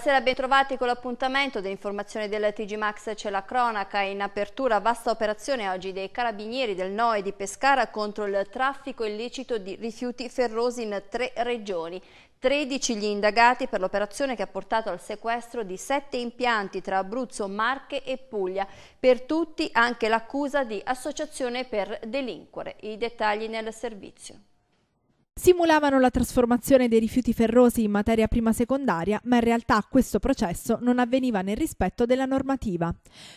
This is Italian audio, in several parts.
Buonasera, bentrovati con l'appuntamento dell'informazione della TG Max c'è la cronaca. In apertura vasta operazione oggi dei carabinieri del NOE di Pescara contro il traffico illecito di rifiuti ferrosi in tre regioni. 13 gli indagati per l'operazione che ha portato al sequestro di sette impianti tra Abruzzo, Marche e Puglia. Per tutti anche l'accusa di associazione per delinquere. I dettagli nel servizio. Simulavano la trasformazione dei rifiuti ferrosi in materia prima secondaria, ma in realtà questo processo non avveniva nel rispetto della normativa.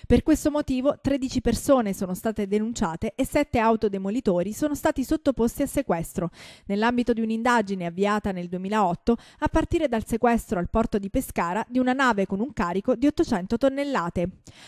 Per questo motivo 13 persone sono state denunciate e 7 autodemolitori sono stati sottoposti a sequestro, nell'ambito di un'indagine avviata nel 2008 a partire dal sequestro al porto di Pescara di una nave con un carico di 800 tonnellate.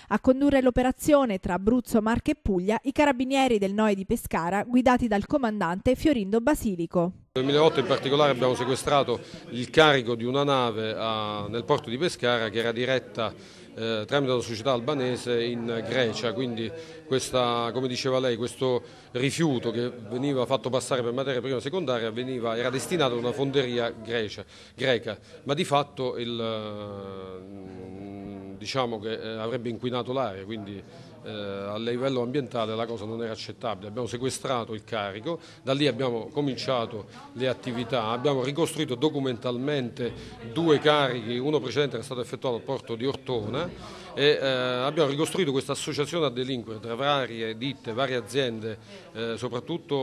A condurre l'operazione tra Abruzzo, Marche e Puglia i carabinieri del Noi di Pescara guidati dal comandante Fiorindo Basilico. Nel 2008 in particolare abbiamo sequestrato il carico di una nave a, nel porto di Pescara che era diretta eh, tramite la società albanese in Grecia, quindi questa, come diceva lei, questo rifiuto che veniva fatto passare per materia prima e secondaria veniva, era destinato a una fonderia grecia, greca, ma di fatto il, mm, diciamo che eh, avrebbe inquinato l'aria. quindi eh, a livello ambientale la cosa non era accettabile, abbiamo sequestrato il carico, da lì abbiamo cominciato le attività, abbiamo ricostruito documentalmente due carichi, uno precedente era stato effettuato al porto di Ortona e eh, abbiamo ricostruito questa associazione a delinquere tra varie ditte, varie aziende, eh, soprattutto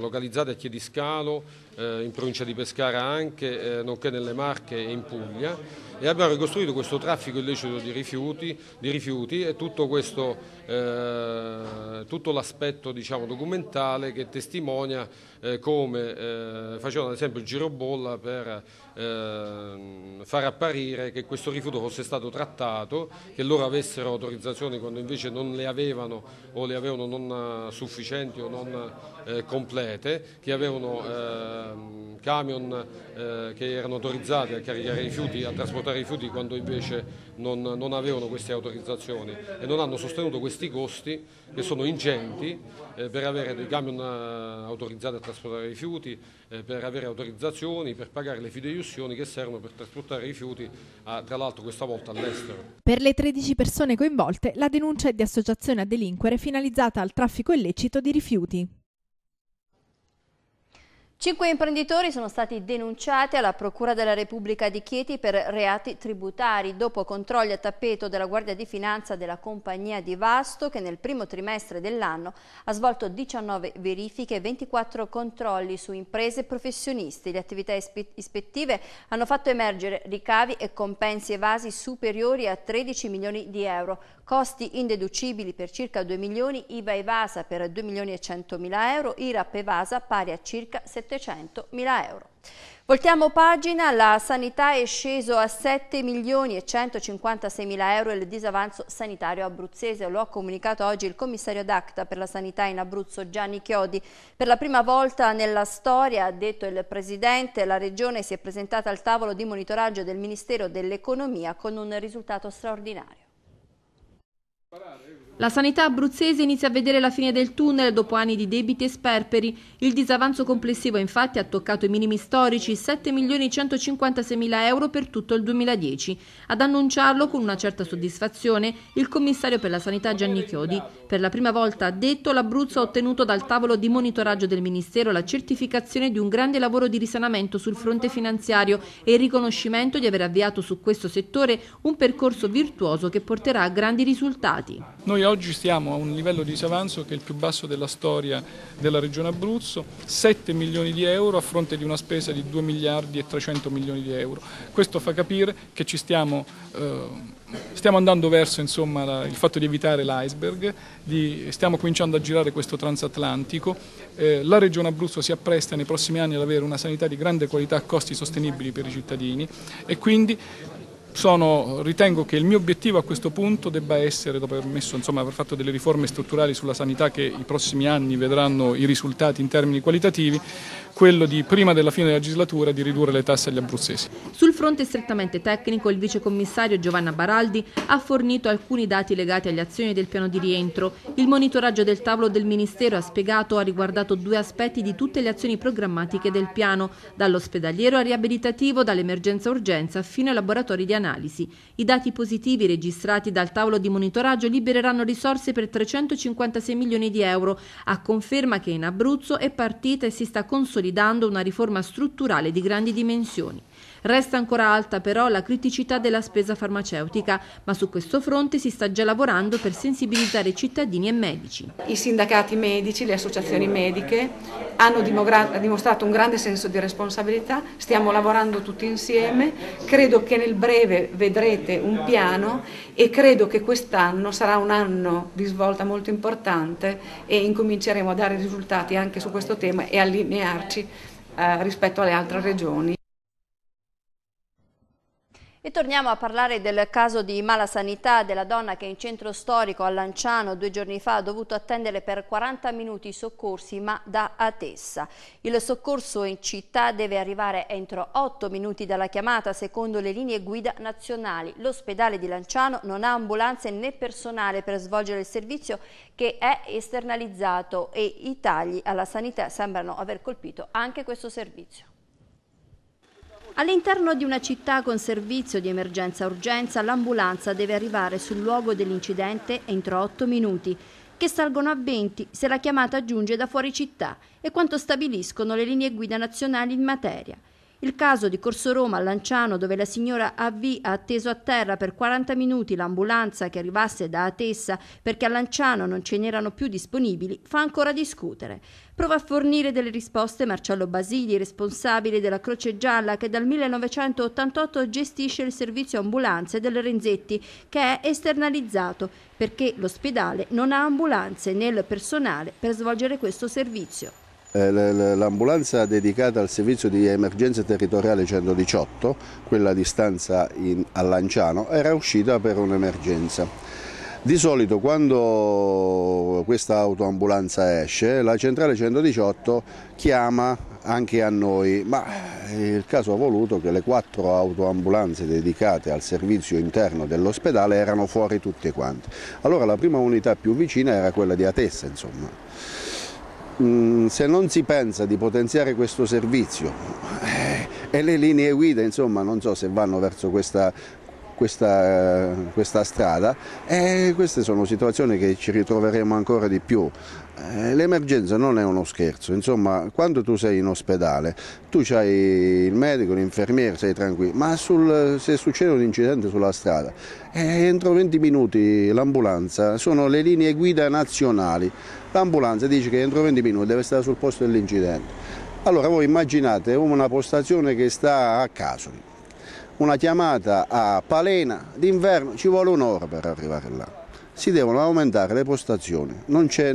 localizzate a Chiediscalo, eh, in provincia di Pescara anche, eh, nonché nelle Marche e in Puglia e abbiamo ricostruito questo traffico illecito di rifiuti, di rifiuti e tutto, eh, tutto l'aspetto diciamo, documentale che testimonia come facevano ad esempio il girobolla per ehm, far apparire che questo rifiuto fosse stato trattato, che loro avessero autorizzazioni quando invece non le avevano o le avevano non sufficienti o non complete, che avevano Ehm, camion eh, che erano autorizzati a caricare rifiuti, a trasportare rifiuti quando invece non, non avevano queste autorizzazioni e non hanno sostenuto questi costi che sono ingenti eh, per avere dei camion eh, autorizzati a trasportare rifiuti, per avere autorizzazioni, per pagare le fideiussioni che servono per trasportare rifiuti, tra l'altro questa volta all'estero. Per le 13 persone coinvolte la denuncia è di associazione a delinquere finalizzata al traffico illecito di rifiuti. Cinque imprenditori sono stati denunciati alla Procura della Repubblica di Chieti per reati tributari dopo controlli a tappeto della Guardia di Finanza della compagnia di Vasto che nel primo trimestre dell'anno ha svolto 19 verifiche e 24 controlli su imprese e professionisti. Le attività ispettive hanno fatto emergere ricavi e compensi evasi superiori a 13 milioni di euro, costi indeducibili per circa 2 milioni, IVA evasa per 2 milioni e 100 mila euro, IRAP evasa pari a circa 70 700.000 euro. Voltiamo pagina, la sanità è sceso a 7 milioni e 156 mila euro il disavanzo sanitario abruzzese, lo ha comunicato oggi il commissario d'Acta per la sanità in Abruzzo Gianni Chiodi. Per la prima volta nella storia, ha detto il Presidente, la Regione si è presentata al tavolo di monitoraggio del Ministero dell'Economia con un risultato straordinario. Parare. La sanità abruzzese inizia a vedere la fine del tunnel dopo anni di debiti e sperperi. Il disavanzo complessivo infatti ha toccato i minimi storici 7.156.000 euro per tutto il 2010. Ad annunciarlo con una certa soddisfazione il commissario per la sanità Gianni Chiodi. Per la prima volta ha detto l'Abruzzo ha ottenuto dal tavolo di monitoraggio del Ministero la certificazione di un grande lavoro di risanamento sul fronte finanziario e il riconoscimento di aver avviato su questo settore un percorso virtuoso che porterà a grandi risultati. Noi oggi siamo a un livello di disavanzo che è il più basso della storia della regione Abruzzo, 7 milioni di euro a fronte di una spesa di 2 miliardi e 300 milioni di euro. Questo fa capire che ci stiamo... Eh, stiamo andando verso insomma, il fatto di evitare l'iceberg, stiamo cominciando a girare questo transatlantico, eh, la regione Abruzzo si appresta nei prossimi anni ad avere una sanità di grande qualità a costi sostenibili per i cittadini e quindi sono, ritengo che il mio obiettivo a questo punto debba essere, dopo aver, messo, insomma, aver, fatto delle riforme strutturali sulla sanità che i prossimi anni vedranno i risultati in termini qualitativi, quello di prima della fine della legislatura di ridurre le tasse agli abruzzesi. Sul fronte strettamente tecnico il vicecommissario Giovanna Baraldi ha fornito alcuni dati legati alle azioni del piano di rientro. Il monitoraggio del tavolo del Ministero ha spiegato ha riguardato due aspetti di tutte le azioni programmatiche del piano, dall'ospedaliero al riabilitativo, dall'emergenza urgenza fino ai laboratori di analisi analisi. I dati positivi registrati dal tavolo di monitoraggio libereranno risorse per 356 milioni di euro, a conferma che in Abruzzo è partita e si sta consolidando una riforma strutturale di grandi dimensioni. Resta ancora alta però la criticità della spesa farmaceutica, ma su questo fronte si sta già lavorando per sensibilizzare cittadini e medici. I sindacati medici, le associazioni mediche hanno dimostrato un grande senso di responsabilità, stiamo lavorando tutti insieme, credo che nel breve vedrete un piano e credo che quest'anno sarà un anno di svolta molto importante e incominceremo a dare risultati anche su questo tema e allinearci eh, rispetto alle altre regioni. E torniamo a parlare del caso di mala sanità della donna che in centro storico a Lanciano due giorni fa ha dovuto attendere per 40 minuti i soccorsi ma da Atessa. Il soccorso in città deve arrivare entro 8 minuti dalla chiamata secondo le linee guida nazionali. L'ospedale di Lanciano non ha ambulanze né personale per svolgere il servizio che è esternalizzato e i tagli alla sanità sembrano aver colpito anche questo servizio. All'interno di una città con servizio di emergenza-urgenza, l'ambulanza deve arrivare sul luogo dell'incidente entro 8 minuti, che salgono a 20 se la chiamata giunge da fuori città e quanto stabiliscono le linee guida nazionali in materia. Il caso di Corso Roma a Lanciano dove la signora AV ha atteso a terra per 40 minuti l'ambulanza che arrivasse da Atessa perché a Lanciano non ce n'erano più disponibili fa ancora discutere. Prova a fornire delle risposte Marcello Basili, responsabile della Croce Gialla che dal 1988 gestisce il servizio ambulanze del Renzetti che è esternalizzato perché l'ospedale non ha ambulanze né il personale per svolgere questo servizio. Eh, l'ambulanza dedicata al servizio di emergenza territoriale 118, quella di stanza in, a Lanciano, era uscita per un'emergenza. Di solito quando questa autoambulanza esce la centrale 118 chiama anche a noi, ma eh, il caso ha voluto che le quattro autoambulanze dedicate al servizio interno dell'ospedale erano fuori tutte quante. Allora la prima unità più vicina era quella di Atessa, insomma. Mm, se non si pensa di potenziare questo servizio eh, e le linee guida insomma non so se vanno verso questa questa, eh, questa strada e queste sono situazioni che ci ritroveremo ancora di più. Eh, l'emergenza non è uno scherzo, insomma quando tu sei in ospedale tu hai il medico, l'infermiere, sei tranquillo, ma sul, se succede un incidente sulla strada e eh, entro 20 minuti l'ambulanza, sono le linee guida nazionali, l'ambulanza dice che entro 20 minuti deve stare sul posto dell'incidente. Allora voi immaginate una postazione che sta a Casoli, una chiamata a Palena d'inverno ci vuole un'ora per arrivare là. Si devono aumentare le postazioni, non c'è,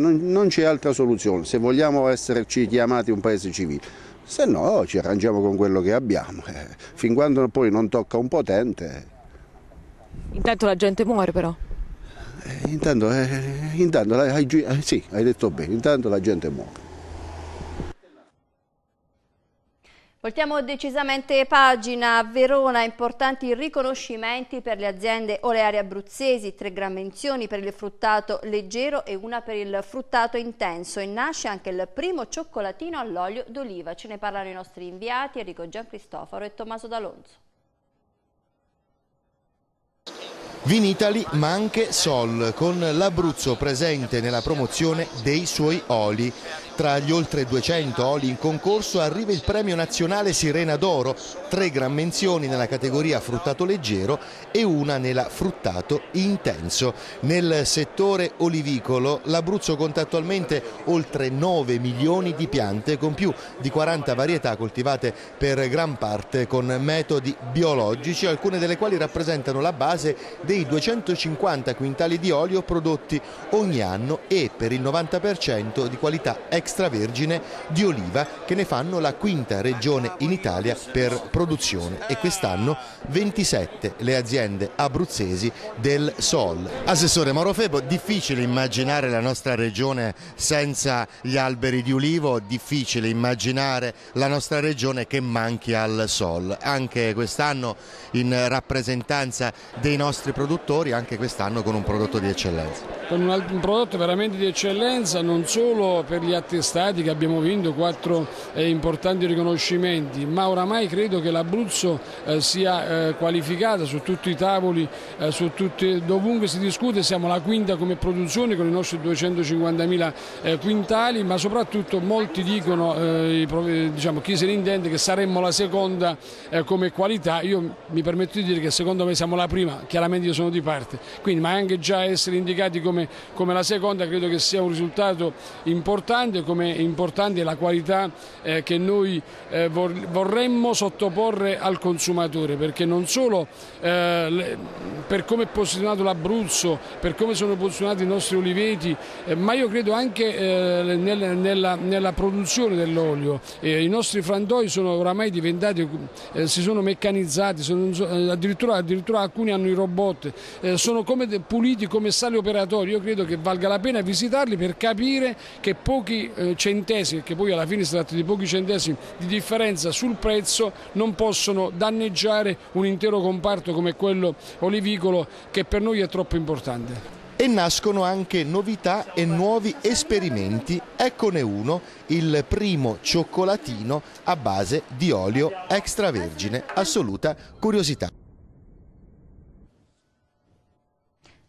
altra soluzione se vogliamo esserci chiamati un paese civile. Se no ci arrangiamo con quello che abbiamo, eh, fin quando poi non tocca un potente. Intanto la gente muore però. Eh, intanto, eh, intanto, eh, sì, hai detto bene, intanto la gente muore. Voltiamo decisamente pagina. A Verona importanti riconoscimenti per le aziende oleari abruzzesi, tre gran menzioni per il fruttato leggero e una per il fruttato intenso. E nasce anche il primo cioccolatino all'olio d'oliva. Ce ne parlano i nostri inviati Enrico Gian Cristoforo e Tommaso D'Alonso. Vinitali ma anche Sol con l'Abruzzo presente nella promozione dei suoi oli. Tra gli oltre 200 oli in concorso arriva il premio nazionale Sirena d'Oro, tre gran menzioni nella categoria fruttato leggero e una nella fruttato intenso. Nel settore olivicolo l'Abruzzo conta attualmente oltre 9 milioni di piante con più di 40 varietà coltivate per gran parte con metodi biologici, alcune delle quali rappresentano la base dei dei 250 quintali di olio prodotti ogni anno e per il 90% di qualità extravergine di oliva che ne fanno la quinta regione in Italia per produzione e quest'anno 27 le aziende abruzzesi del Sol. Assessore Morofebo, difficile immaginare la nostra regione senza gli alberi di olivo, difficile immaginare la nostra regione che manchi al Sol. Anche quest'anno in rappresentanza dei nostri produttori produttori anche quest'anno con un prodotto di eccellenza. Con un, prodotto veramente di eccellenza non solo per gli attestati che abbiamo vinto, quattro eh, importanti riconoscimenti, ma oramai credo che l'Abruzzo eh, sia eh, qualificata su tutti i tavoli, tutti, dovunque si discute, siamo la quinta come produzione con i nostri 250.000 quintali, ma soprattutto molti dicono, diciamo, chi se ne intende, che saremmo la seconda come qualità, io mi permetto di dire che secondo me siamo la prima, chiaramente io sono di parte. Quindi, ma anche già essere indicati come, come, la seconda credo che sia un risultato importante, come importante la qualità eh, che noi eh, vorremmo sottoporre al consumatore, perché non solo eh, per come è posizionato l'Abruzzo, per come sono posizionati i nostri oliveti, eh, ma io credo anche eh, nel, nella, nella, produzione dell'olio. Eh, I nostri frantoi sono oramai diventati, si sono meccanizzati, sono, addirittura, addirittura alcuni hanno i robot slot, eh, sono come puliti come sale operatorio, io credo che valga la pena visitarli per capire che pochi eh, centesimi, che poi alla fine si tratta di pochi centesimi di differenza sul prezzo, non possono danneggiare un intero comparto come quello olivicolo che per noi è troppo importante e nascono anche novità e nuovi esperimenti. Eccone uno, il primo cioccolatino a base di olio extravergine. Assoluta curiosità.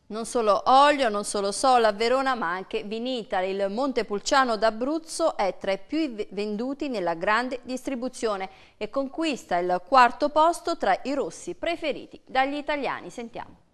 Non solo olio, non solo sola a Verona, ma anche vinita. Il Montepulciano d'Abruzzo è tra i più venduti nella grande distribuzione e conquista il quarto posto tra i rossi preferiti dagli italiani. Sentiamo.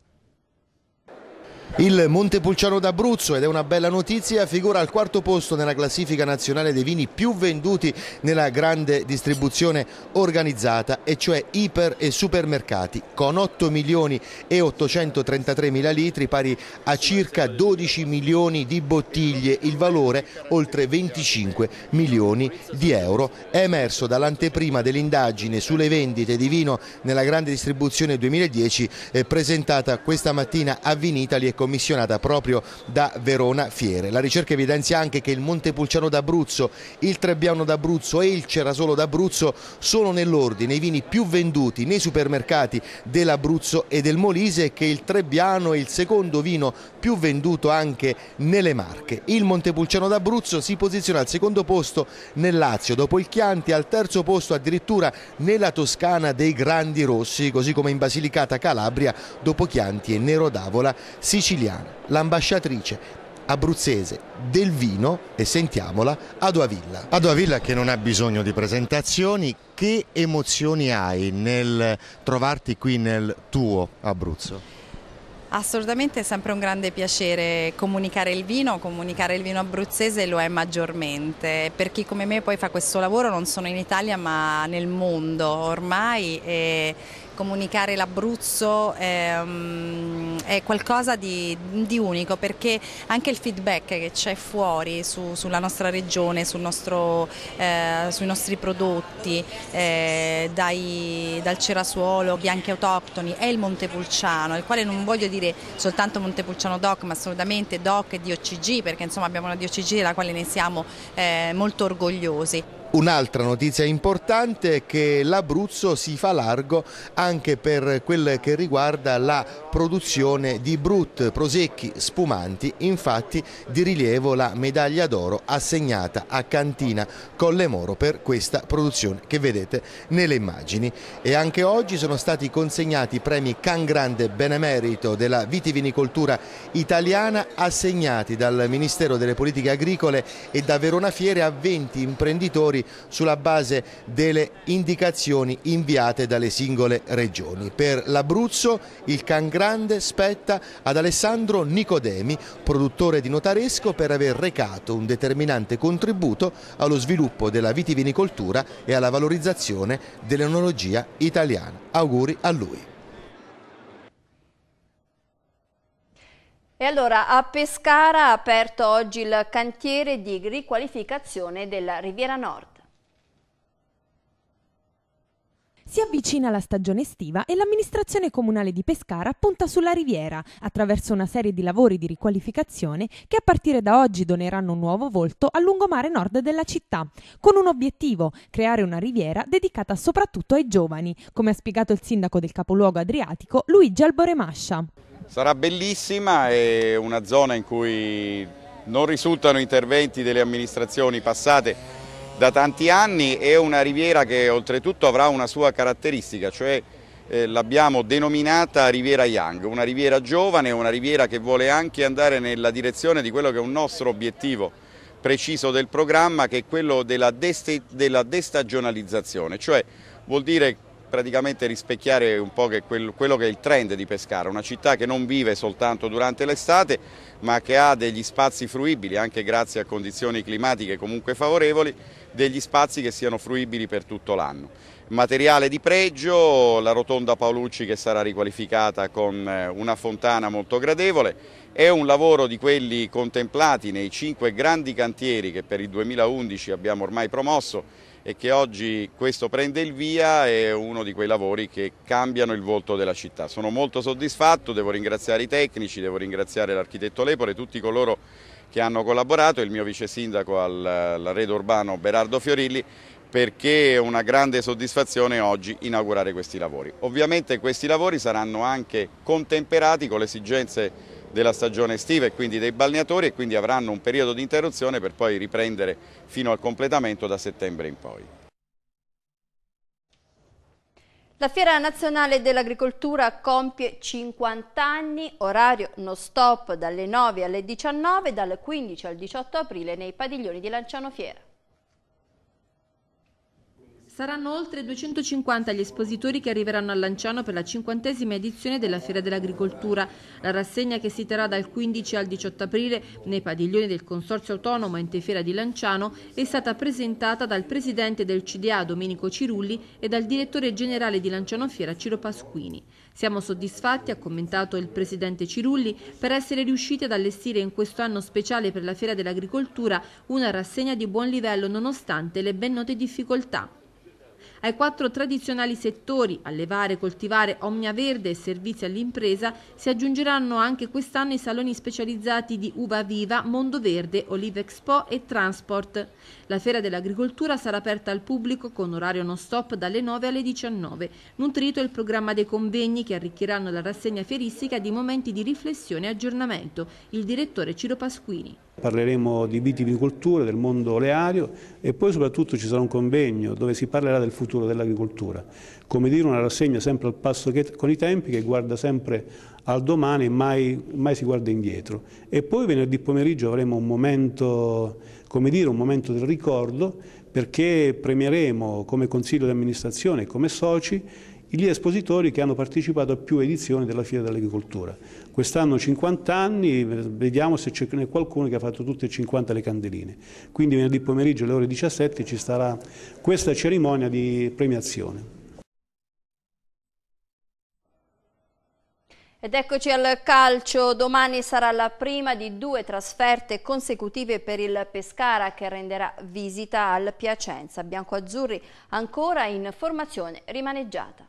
Il Montepulciano d'Abruzzo, ed è una bella notizia, figura al quarto posto nella classifica nazionale dei vini più venduti nella grande distribuzione organizzata, e cioè iper e supermercati, con 8 milioni e 833 mila litri, pari a circa 12 milioni di bottiglie, il valore oltre 25 milioni di euro. È emerso dall'anteprima dell'indagine sulle vendite di vino nella grande distribuzione 2010 eh, presentata questa mattina a Vinitali e commissionata proprio da Verona Fiere. La ricerca evidenzia anche che il Montepulciano d'Abruzzo, il Trebbiano d'Abruzzo e il Cerasolo d'Abruzzo sono nell'ordine i vini più venduti nei supermercati dell'Abruzzo e del Molise e che il Trebbiano è il secondo vino più venduto anche nelle Marche. Il Montepulciano d'Abruzzo si posiziona al secondo posto nel Lazio, dopo il Chianti al terzo posto addirittura nella Toscana dei Grandi Rossi, così come in Basilicata, Calabria, dopo Chianti e Nero d'Avola, Sicilia siciliana, l'ambasciatrice abruzzese del vino e sentiamola Adoavilla. Adoavilla che non ha bisogno di presentazioni, che emozioni hai nel trovarti qui nel tuo Abruzzo? Assolutamente è sempre un grande piacere comunicare il vino, comunicare il vino abruzzese lo è maggiormente. Per chi come me poi fa questo lavoro non sono in Italia ma nel mondo ormai e comunicare l'Abruzzo ehm, è qualcosa di, di, unico perché anche il feedback che c'è fuori su, sulla nostra regione, sul nostro, eh, sui nostri prodotti, eh, dai, dal cerasuolo, bianchi autoctoni e il Montepulciano, il quale non voglio dire soltanto Montepulciano DOC ma assolutamente DOC e DOCG perché insomma abbiamo una DOCG della quale ne siamo eh, molto orgogliosi. Un'altra notizia importante è che l'Abruzzo si fa largo anche per quel che riguarda la produzione di Brut, prosecchi, spumanti, infatti di rilievo la medaglia d'oro assegnata a Cantina Colle Moro per questa produzione che vedete nelle immagini. E anche oggi sono stati consegnati premi Can Grande Benemerito della vitivinicoltura italiana assegnati dal Ministero delle Politiche Agricole e da Verona Fiere a 20 imprenditori sulla base delle indicazioni inviate dalle singole regioni. Per l'Abruzzo il can grande spetta ad Alessandro Nicodemi, produttore di notaresco per aver recato un determinante contributo allo sviluppo della vitivinicoltura e alla valorizzazione dell'enologia italiana. Auguri a lui. E allora a Pescara ha aperto oggi il cantiere di riqualificazione della Riviera Nord. Si avvicina la stagione estiva e l'amministrazione comunale di Pescara punta sulla riviera attraverso una serie di lavori di riqualificazione che a partire da oggi doneranno un nuovo volto al lungomare nord della città, con un obiettivo, creare una riviera dedicata soprattutto ai giovani, come ha spiegato il sindaco del capoluogo adriatico Luigi Alboremascia. Sarà bellissima, è una zona in cui non risultano interventi delle amministrazioni passate da tanti anni, è una riviera che oltretutto avrà una sua caratteristica, cioè eh, l'abbiamo denominata Riviera Young, una riviera giovane, una riviera che vuole anche andare nella direzione di quello che è un nostro obiettivo preciso del programma che è quello della, destagionalizzazione, cioè vuol dire praticamente rispecchiare un po' che quello, quello che è il trend di Pescara, una città che non vive soltanto durante l'estate ma che ha degli spazi fruibili anche grazie a condizioni climatiche comunque favorevoli, degli spazi che siano fruibili per tutto l'anno. Materiale di pregio, la rotonda Paolucci che sarà riqualificata con eh, una fontana molto gradevole, è un lavoro di quelli contemplati nei cinque grandi cantieri che per il 2011 abbiamo ormai promosso e che oggi questo prende il via è uno di quei lavori che cambiano il volto della città. Sono molto soddisfatto, devo ringraziare i tecnici, devo ringraziare l'architetto Lepore, tutti coloro che hanno collaborato, il mio vice sindaco all'arredo urbano Berardo Fiorilli, perché è una grande soddisfazione oggi inaugurare questi lavori. Ovviamente questi lavori saranno anche contemperati con le esigenze della stagione estiva e quindi dei balneatori e quindi avranno un periodo di interruzione per poi riprendere fino al completamento da settembre in poi. La Fiera Nazionale dell'Agricoltura compie 50 anni, orario non stop dalle 9 alle 19, dal 15 al 18 aprile nei padiglioni di Lanciano Fiera. Saranno oltre 250 gli espositori che arriveranno a Lanciano per la cinquantesima edizione della Fiera dell'Agricoltura. La rassegna che si terrà dal 15 al 18 aprile nei padiglioni del Consorzio Autonomo Ente di Lanciano è stata presentata dal presidente del CDA Domenico Cirulli e dal direttore generale di Lanciano Fiera Ciro Pasquini. Siamo soddisfatti, ha commentato il presidente Cirulli, per essere riusciti ad allestire in questo anno speciale per la Fiera dell'Agricoltura una rassegna di buon livello nonostante le ben note difficoltà. Ai quattro tradizionali settori, allevare, coltivare, omnia verde e servizi all'impresa, si aggiungeranno anche quest'anno i saloni specializzati di Uva Viva, Mondo Verde, Olive Expo e Transport. La Fiera dell'Agricoltura sarà aperta al pubblico con orario non stop dalle 9 alle 19. Nutrito il programma dei convegni che arricchiranno la rassegna fieristica di momenti di riflessione e aggiornamento. Il direttore Ciro Pasquini parleremo di vitivinicoltura, del mondo oleario e poi soprattutto ci sarà un convegno dove si parlerà del futuro dell'agricoltura. Come dire, una rassegna sempre al passo con i tempi che guarda sempre al domani e mai, mai, si guarda indietro. E poi venerdì pomeriggio avremo un momento, come dire, un momento del ricordo perché premieremo come Consiglio di amministrazione e come soci gli espositori che hanno partecipato a più edizioni della Fiera dell'Agricoltura. Quest'anno 50 anni, vediamo se c'è qualcuno che ha fatto tutte e 50 le candeline. Quindi venerdì pomeriggio alle ore 17 ci sarà questa cerimonia di premiazione. Ed eccoci al calcio, domani sarà la prima di due trasferte consecutive per il Pescara che renderà visita al Piacenza. Biancoazzurri ancora in formazione rimaneggiata.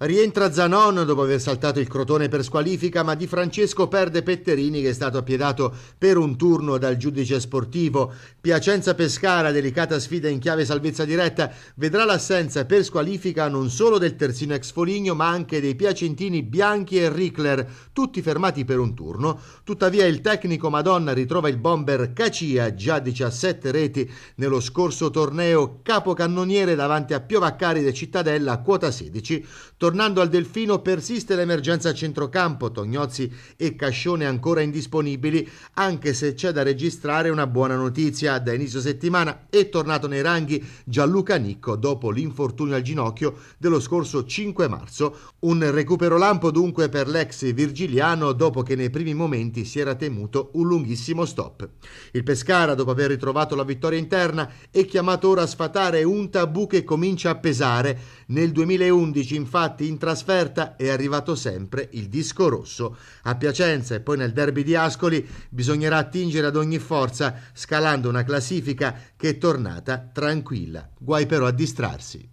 Rientra Zanon dopo aver saltato il Crotone per squalifica, ma Di Francesco perde Petterini che è stato appiedato per un turno dal giudice sportivo. Piacenza Pescara, delicata sfida in chiave salvezza diretta, vedrà l'assenza per squalifica non solo del terzino ex Foligno, ma anche dei piacentini Bianchi e Rickler, tutti fermati per un turno. Tuttavia il tecnico Madonna ritrova il bomber Cacia, già 17 reti nello scorso torneo, capocannoniere davanti a Piovaccari de Cittadella quota 16. Tornando al Delfino persiste l'emergenza a centrocampo, Tognozzi e Cascione ancora indisponibili, anche se c'è da registrare una buona notizia. Da inizio settimana è tornato nei ranghi Gianluca Nicco dopo l'infortunio al ginocchio dello scorso 5 marzo. Un recupero lampo dunque per l'ex virgiliano dopo che nei primi momenti si era temuto un lunghissimo stop. Il Pescara, dopo aver ritrovato la vittoria interna, è chiamato ora a sfatare un tabù che comincia a pesare. Nel 2011 infatti infatti in trasferta è arrivato sempre il disco rosso. A Piacenza e poi nel derby di Ascoli bisognerà attingere ad ogni forza scalando una classifica che è tornata tranquilla. Guai però a distrarsi.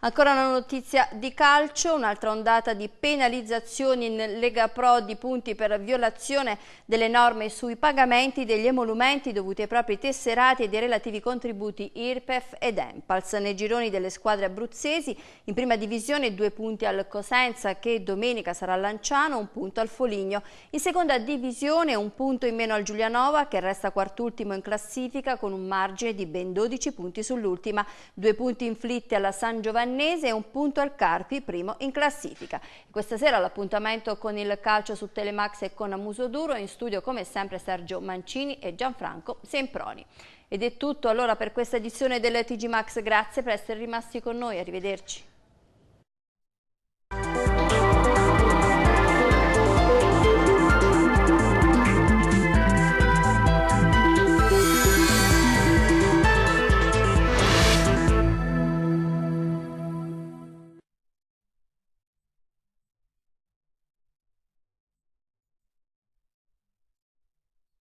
Ancora una notizia di calcio, un'altra ondata di penalizzazioni in Lega Pro di punti per violazione delle norme sui pagamenti degli emolumenti dovuti ai propri tesserati e dei relativi contributi IRPEF ed EMPALS. Nei gironi delle squadre abruzzesi, in prima divisione due punti al Cosenza che domenica sarà a Lanciano, un punto al Foligno. In seconda divisione un punto in meno al Giulianova che resta quartultimo in classifica con un margine di ben 12 punti sull'ultima. Due punti inflitti alla San Giovanni Cremonese e un punto al Carpi, primo in classifica. Questa sera l'appuntamento con il calcio su Telemax e con Duro, in studio come sempre Sergio Mancini e Gianfranco Semproni. Ed è tutto allora per questa edizione del TG Max, grazie per essere rimasti con noi, arrivederci.